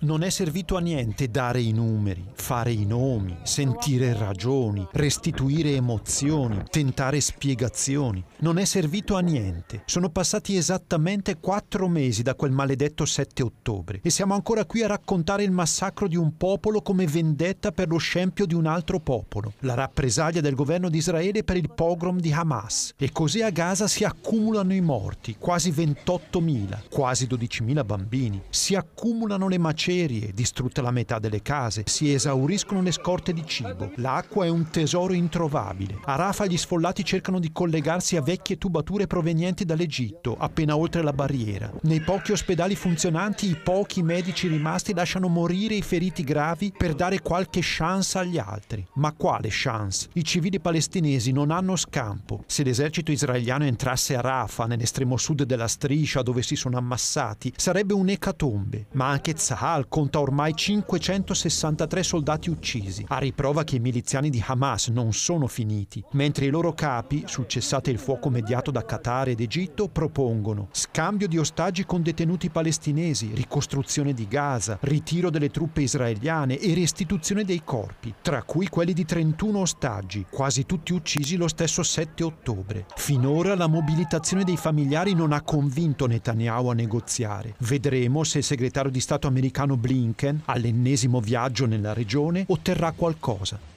Non è servito a niente dare i numeri, fare i nomi, sentire ragioni, restituire emozioni, tentare spiegazioni. Non è servito a niente. Sono passati esattamente quattro mesi da quel maledetto 7 ottobre e siamo ancora qui a raccontare il massacro di un popolo come vendetta per lo scempio di un altro popolo, la rappresaglia del governo di Israele per il pogrom di Hamas. E così a Gaza si accumulano i morti, quasi 28.000, quasi 12.000 bambini. Si accumulano le macerie macerie, distrutta la metà delle case, si esauriscono le scorte di cibo. L'acqua è un tesoro introvabile. A Rafa gli sfollati cercano di collegarsi a vecchie tubature provenienti dall'Egitto, appena oltre la barriera. Nei pochi ospedali funzionanti i pochi medici rimasti lasciano morire i feriti gravi per dare qualche chance agli altri. Ma quale chance? I civili palestinesi non hanno scampo. Se l'esercito israeliano entrasse a Rafa, nell'estremo sud della striscia dove si sono ammassati, sarebbe un'ecatombe. Ma anche Zahar Hezbollah conta ormai 563 soldati uccisi, a riprova che i miliziani di Hamas non sono finiti, mentre i loro capi, sul cessate il fuoco mediato da Qatar ed Egitto, propongono scambio di ostaggi con detenuti palestinesi, ricostruzione di Gaza, ritiro delle truppe israeliane e restituzione dei corpi, tra cui quelli di 31 ostaggi, quasi tutti uccisi lo stesso 7 ottobre. Finora la mobilitazione dei familiari non ha convinto Netanyahu a negoziare. Vedremo se il segretario di Stato americano americano Blinken, all'ennesimo viaggio nella regione, otterrà qualcosa.